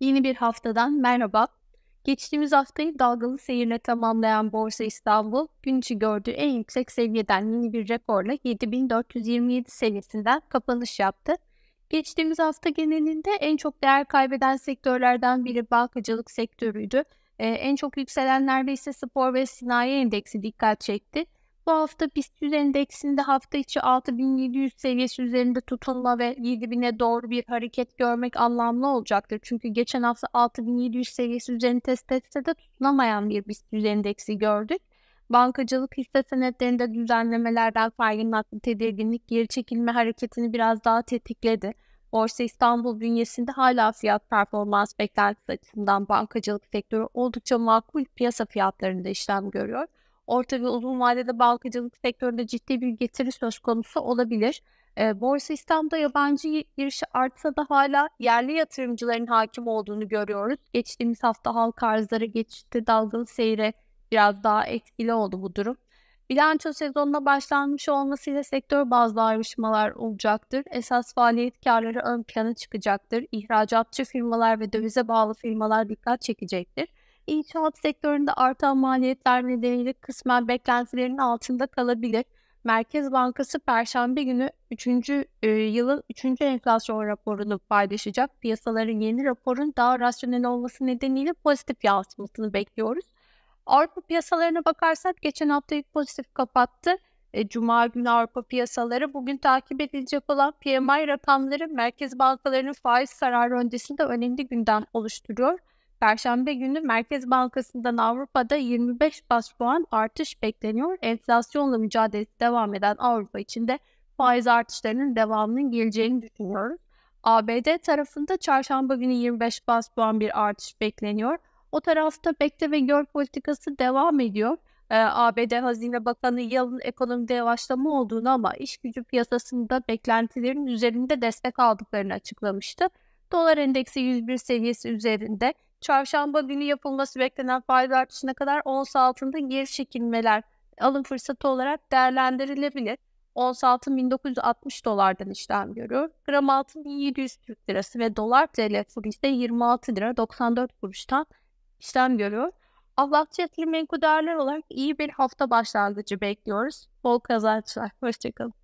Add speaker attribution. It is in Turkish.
Speaker 1: Yeni bir haftadan merhaba. Geçtiğimiz haftayı dalgalı seyirle tamamlayan Borsa İstanbul, gün içi gördüğü en yüksek seviyeden yeni bir rekorla 7427 seviyesinden kapanış yaptı. Geçtiğimiz hafta genelinde en çok değer kaybeden sektörlerden biri bankacılık sektörüydü. Ee, en çok yükselenlerde ise spor ve sanayi endeksi dikkat çekti. Bu hafta BIST endeksinde hafta içi 6700 seviyesi üzerinde tutunma ve 7000'e doğru bir hareket görmek anlamlı olacaktır. Çünkü geçen hafta 6700 seviyesi üzerinde test etse de tutunamayan bir BIST endeksi gördük. Bankacılık hisse senetlerinde düzenlemelerden kaynaklı tedirginlik geri çekilme hareketini biraz daha tetikledi. Borsa İstanbul bünyesinde hala fiyat performans beklentisi açısından bankacılık sektörü oldukça makul piyasa fiyatlarında işlem görüyor orta ve uzun vadede bankacılık sektöründe ciddi bir getiri söz konusu olabilir. E, Borsa İstanbul'da yabancı girişi artsa da hala yerli yatırımcıların hakim olduğunu görüyoruz. Geçtiğimiz hafta halk arzları geçti dalgalı seyre biraz daha etkili oldu bu durum. Bilanço sezonuna başlanmış olmasıyla sektör bazlı ayrışmalar olacaktır. Esas faaliyet karları ön plana çıkacaktır. İhracatçı firmalar ve dövize bağlı firmalar dikkat çekecektir. İnşaat sektöründe artan maliyetler nedeniyle kısmen beklentilerin altında kalabilir. Merkez Bankası Perşembe günü 3. E, yılın 3. enflasyon raporunu paylaşacak. Piyasaların yeni raporun daha rasyonel olması nedeniyle pozitif yansımasını bekliyoruz. Avrupa piyasalarına bakarsak geçen hafta ilk pozitif kapattı. E, Cuma günü Avrupa piyasaları bugün takip edilecek olan PMI rakamları merkez bankalarının faiz kararı öncesinde önemli gündem oluşturuyor. Perşembe günü Merkez Bankası'ndan Avrupa'da 25 bas puan artış bekleniyor. Enflasyonla mücadele devam eden Avrupa içinde faiz artışlarının devamının geleceğini düşünüyoruz. ABD tarafında çarşamba günü 25 bas puan bir artış bekleniyor. O tarafta bekle ve gör politikası devam ediyor. Ee, ABD Hazine Bakanı yılın ekonomide yavaşlama olduğunu ama iş gücü piyasasında beklentilerin üzerinde destek aldıklarını açıklamıştı. Dolar endeksi 101 seviyesi üzerinde çarşamba günü yapılması beklenen faiz artışına kadar ons altında geri çekilmeler alım fırsatı olarak değerlendirilebilir. Ons altın 1960 dolardan işlem görüyor. Gram altın 1700 Türk lirası ve dolar TL kuru ise 26 lira 94 kuruştan işlem görüyor. Avlakçı yatırım menkul olarak iyi bir hafta başlangıcı bekliyoruz. Bol kazançlar. Hoşçakalın.